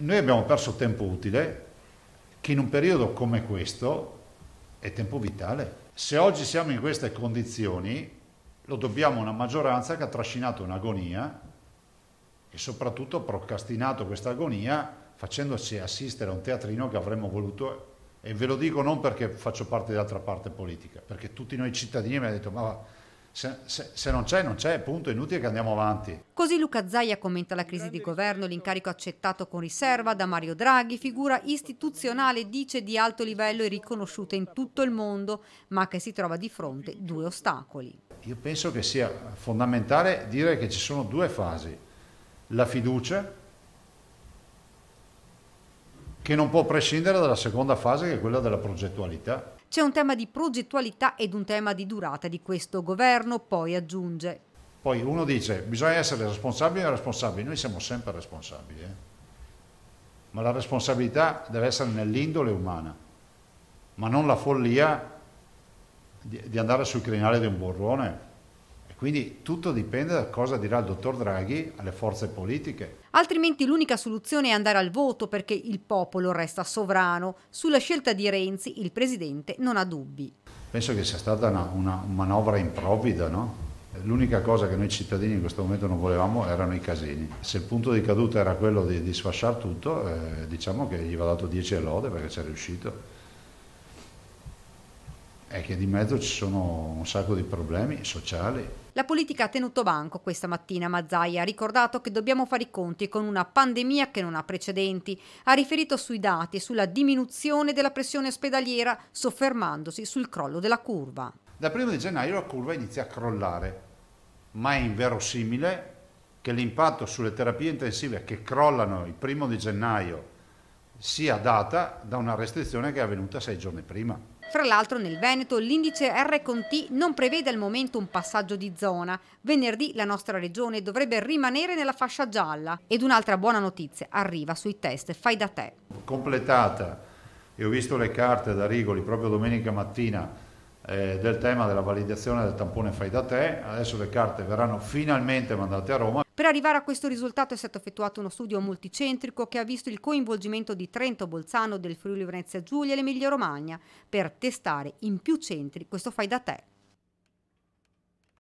noi abbiamo perso tempo utile che in un periodo come questo è tempo vitale. Se oggi siamo in queste condizioni lo dobbiamo a una maggioranza che ha trascinato un'agonia e soprattutto procrastinato questa agonia facendoci assistere a un teatrino che avremmo voluto e ve lo dico non perché faccio parte dell'altra parte politica, perché tutti noi cittadini abbiamo detto ma se, se, se, non c'è, non c'è, punto, è inutile che andiamo avanti. Così Luca Zaia commenta la crisi di governo, l'incarico accettato con riserva da Mario Draghi, figura istituzionale, dice di alto livello e riconosciuta in tutto il mondo, ma che si trova di fronte due ostacoli. Io penso che sia fondamentale dire che ci sono due fasi, la fiducia che non può prescindere dalla seconda fase che è quella della progettualità. C'è un tema di progettualità ed un tema di durata di questo governo, poi aggiunge. Poi uno dice bisogna essere responsabili e responsabili, noi siamo sempre responsabili, eh? ma la responsabilità deve essere nell'indole umana, ma non la follia di, di andare sul crinale di un borrone quindi tutto dipende da cosa dirà il dottor Draghi alle forze politiche. Altrimenti l'unica soluzione è andare al voto perché il popolo resta sovrano. Sulla scelta di Renzi il presidente non ha dubbi. Penso che sia stata una, una manovra improvvida, no? L'unica cosa che noi cittadini in questo momento non volevamo erano i casini. Se il punto di caduta era quello di, di sfasciare tutto, eh, diciamo che gli va dato 10 lode perché ci è riuscito è che di mezzo ci sono un sacco di problemi sociali. La politica ha tenuto banco questa mattina. Mazzai ha ricordato che dobbiamo fare i conti con una pandemia che non ha precedenti. Ha riferito sui dati e sulla diminuzione della pressione ospedaliera, soffermandosi sul crollo della curva. Dal primo di gennaio la curva inizia a crollare, ma è inverosimile che l'impatto sulle terapie intensive che crollano il primo di gennaio sia data da una restrizione che è avvenuta sei giorni prima. Fra l'altro nel Veneto l'indice RCT non prevede al momento un passaggio di zona. Venerdì la nostra regione dovrebbe rimanere nella fascia gialla. Ed un'altra buona notizia arriva sui test fai da te. Completata, e ho visto le carte da Rigoli proprio domenica mattina, eh, del tema della validazione del tampone fai da te, adesso le carte verranno finalmente mandate a Roma. Per arrivare a questo risultato è stato effettuato uno studio multicentrico che ha visto il coinvolgimento di Trento, Bolzano, del Friuli Venezia Giulia e l'Emilia Romagna per testare in più centri questo fai da te.